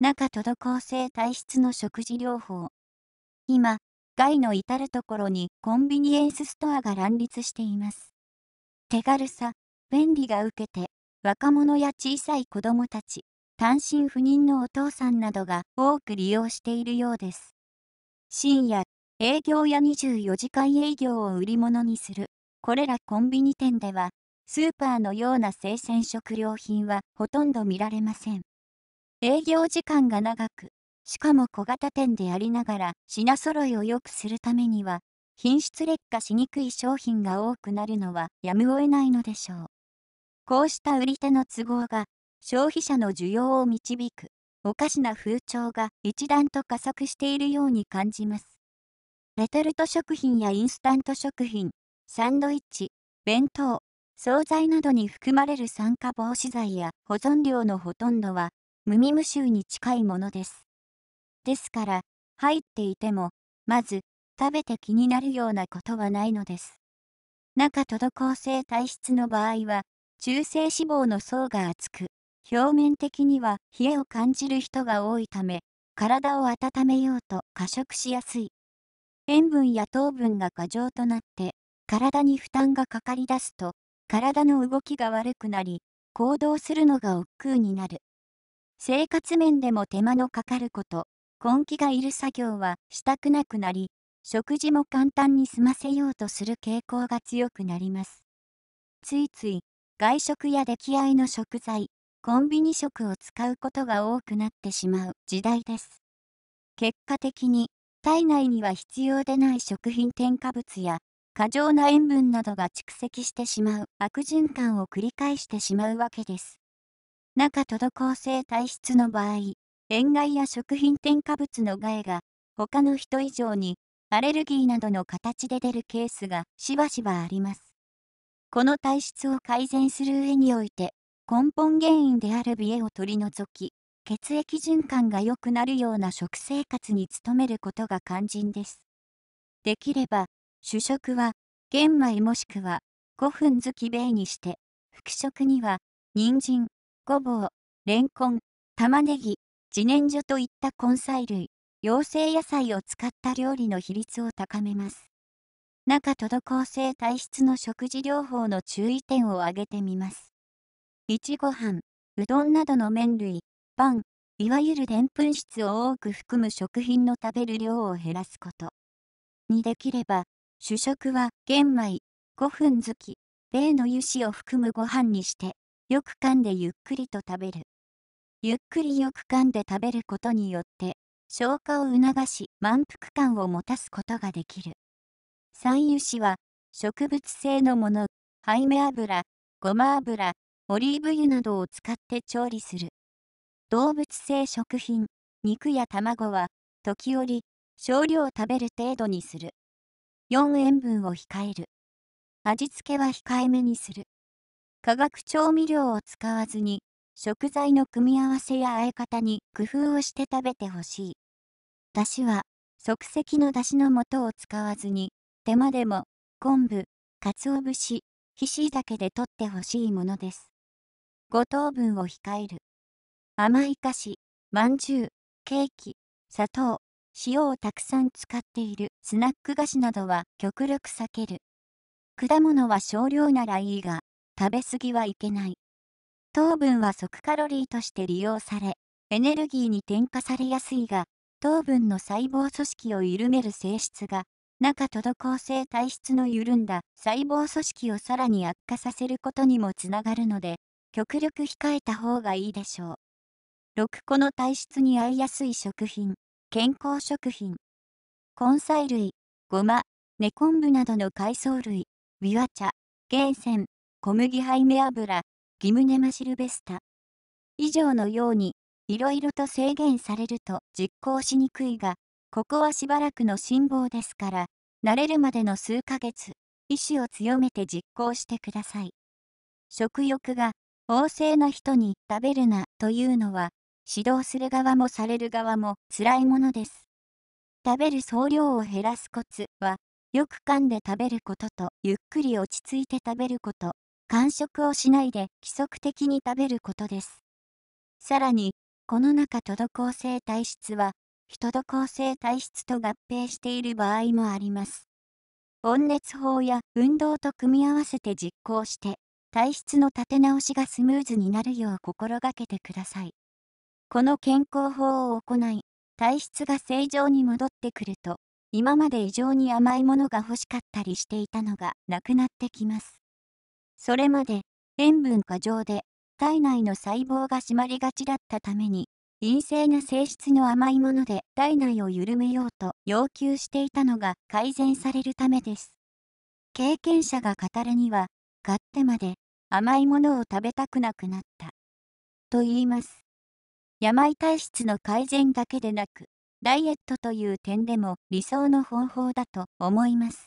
中途高性体質の食事療法。今、外の至るところにコンビニエンスストアが乱立しています。手軽さ、便利が受けて、若者や小さい子どもたち、単身赴任のお父さんなどが多く利用しているようです。深夜、営業や24時間営業を売り物にする、これらコンビニ店では、スーパーのような生鮮食料品はほとんど見られません。営業時間が長く、しかも小型店でありながら品揃えを良くするためには、品質劣化しにくい商品が多くなるのはやむを得ないのでしょう。こうした売り手の都合が消費者の需要を導く、おかしな風潮が一段と加速しているように感じます。レトルト食品やインスタント食品、サンドイッチ、弁当、惣菜などに含まれる酸化防止剤や保存料のほとんどは無味無臭に近いものです。ですから、入っていても、まず、食べて気になるようなことはないのです。中滞性体質の場合は、中性脂肪の層が厚く、表面的には冷えを感じる人が多いため、体を温めようと過食しやすい。塩分や糖分が過剰となって、体に負担がかかりだすと、体の動きが悪くなり、行動するのが億劫になる。生活面でも手間のかかること、根気がいる作業はしたくなくなり、食事も簡単に済ませようとする傾向が強くなります。ついつい外食や出来合いの食材、コンビニ食を使うことが多くなってしまう時代です。結果的に体内には必要でない食品添加物や過剰な塩分などが蓄積してしまう悪循環を繰り返してしまうわけです。中滞性体質の場合、塩害や食品添加物の害が、他の人以上に、アレルギーなどの形で出るケースがしばしばあります。この体質を改善する上において、根本原因である美えを取り除き、血液循環が良くなるような食生活に努めることが肝心です。できれば、主食は、玄米もしくは、5分好き米にして、副食には、人参、ごぼう、レンコン、玉ねぎ、自然薯といった根菜類、養性野菜を使った料理の比率を高めます。中とど構成、体質の食事療法の注意点を挙げてみます。いちご飯、うどんなどの麺類、パン、いわゆるでんぷん質を多く含む食品の食べる量を減らすこと。にできれば、主食は玄米、5分漬き、米の油脂を含むご飯にして、よく噛んでゆっくりと食べる。ゆっくりよく噛んで食べることによって、消化を促し満腹感を持たすことができる。三油脂は、植物性のもの、ハイメ油、ごま油、オリーブ油などを使って調理する。動物性食品、肉や卵は、時折、少量食べる程度にする。4塩分を控える。味付けは控えめにする。化学調味料を使わずに、食材の組み合わせや和え方に工夫をして食べてほしい。だしは、即席のだしの素を使わずに、手間でも、昆布、鰹節、ひしだけで取ってほしいものです。五等分を控える。甘い菓子、まんじゅう、ケーキ、砂糖、塩をたくさん使っているスナック菓子などは極力避ける。果物は少量ならいいが、食べ過ぎはいけない。糖分は即カロリーとして利用され、エネルギーに添加されやすいが、糖分の細胞組織を緩める性質が、中滞性体質の緩んだ細胞組織をさらに悪化させることにもつながるので、極力控えた方がいいでしょう。6個の体質に合いやすい食品、健康食品。根菜類、ごま、根昆布などの海藻類、ビワ茶、ゲーセン、小麦ハイメ油、ギムネマシルベスタ。以上のように、いろいろと制限されると実行しにくいが、ここはしばらくの辛抱ですから、慣れるまでの数ヶ月、意志を強めて実行してください。食欲が旺盛な人に食べるなというのは、指導する側もされる側も辛いものです。食べる総量を減らすコツは、よく噛んで食べることとゆっくり落ち着いて食べること間食をしないで規則的に食べることです。さらに、この中トド抗性体質は、人トド抗性体質と合併している場合もあります。温熱法や運動と組み合わせて実行して、体質の立て直しがスムーズになるよう心がけてください。この健康法を行い、体質が正常に戻ってくると、今まで異常に甘いものが欲しかったりしていたのがなくなってきます。それまで塩分過剰で体内の細胞が締まりがちだったために陰性な性質の甘いもので体内を緩めようと要求していたのが改善されるためです。経験者が語るには買ってまで甘いものを食べたくなくなったと言います。病体質の改善だけでなくダイエットという点でも理想の方法だと思います。